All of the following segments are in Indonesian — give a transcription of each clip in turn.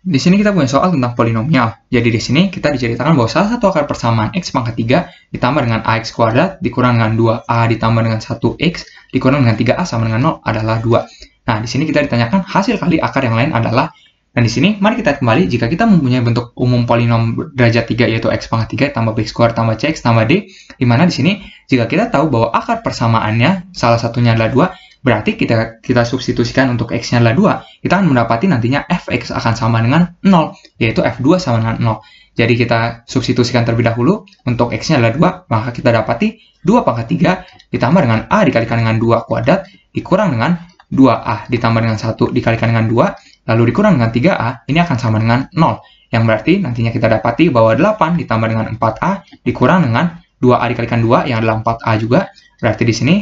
Di sini kita punya soal tentang polinomial. Jadi di sini kita diceritakan bahwa salah satu akar persamaan x pangkat 3 ditambah dengan ax kuadrat dikurang dengan 2a ditambah dengan 1x dikurang dengan 3a sama dengan 0 adalah 2. Nah, di sini kita ditanyakan hasil kali akar yang lain adalah dan di sini mari kita kembali jika kita mempunyai bentuk umum polinom derajat 3 yaitu x pangkat 3 tambah b square tambah cx tambah d, di mana di sini jika kita tahu bahwa akar persamaannya salah satunya adalah 2, berarti kita kita substitusikan untuk x-nya adalah 2, kita akan mendapati nantinya fx akan sama dengan 0, yaitu f2 sama dengan 0. Jadi kita substitusikan terlebih dahulu untuk x-nya adalah 2, maka kita dapati 2 pangkat 3 ditambah dengan a dikalikan dengan 2 kuadrat dikurang dengan 2a ditambah dengan 1 dikalikan dengan 2 lalu dikurang dengan 3A, ini akan sama dengan 0, yang berarti nantinya kita dapati bahwa 8 ditambah dengan 4A dikurang dengan 2A dikalikan 2, yang adalah 4A juga, berarti di sini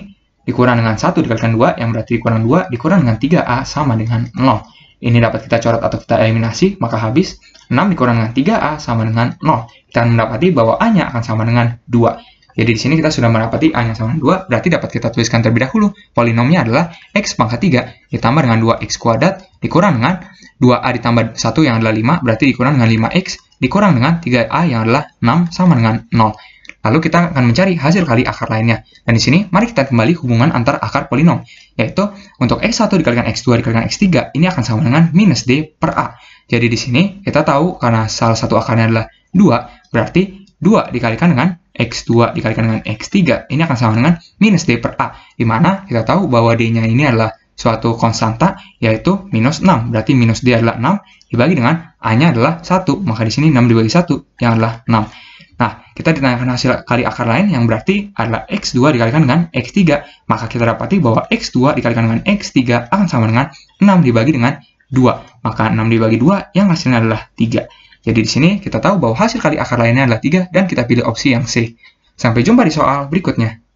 dikurang dengan 1 dikalikan 2, yang berarti dikurang 2, dikurang dengan 3A sama dengan 0. Ini dapat kita coret atau kita eliminasi, maka habis 6 dikurang dengan 3A sama dengan 0. Kita mendapati bahwa A-nya akan sama dengan 2. Jadi di sini kita sudah mendapati A nya sama dengan 2, berarti dapat kita tuliskan terlebih dahulu. Polinomnya adalah X pangkat 3 ditambah dengan 2X kuadrat dikurang dengan 2A ditambah 1 yang adalah 5, berarti dikurang dengan 5X dikurang dengan 3A yang adalah 6 sama dengan 0. Lalu kita akan mencari hasil kali akar lainnya. Dan di sini, mari kita kembali hubungan antar akar polinom, yaitu untuk X1 dikalikan X2 dikalikan X3, ini akan sama dengan minus D per A. Jadi di sini, kita tahu karena salah satu akarnya adalah 2, berarti 2 dikalikan dengan X2 dikalikan dengan X3, ini akan sama dengan minus D per A. di mana kita tahu bahwa D-nya ini adalah suatu konstanta, yaitu minus 6. Berarti minus D adalah 6, dibagi dengan A-nya adalah 1. Maka di sini 6 dibagi 1, yang adalah 6. Nah, kita ditanyakan hasil kali akar lain yang berarti adalah X2 dikalikan dengan X3. Maka kita dapati bahwa X2 dikalikan dengan X3 akan sama dengan 6 dibagi dengan 2. Maka 6 dibagi 2 yang hasilnya adalah 3. Jadi di sini kita tahu bahwa hasil kali akar lainnya adalah 3 dan kita pilih opsi yang C. Sampai jumpa di soal berikutnya.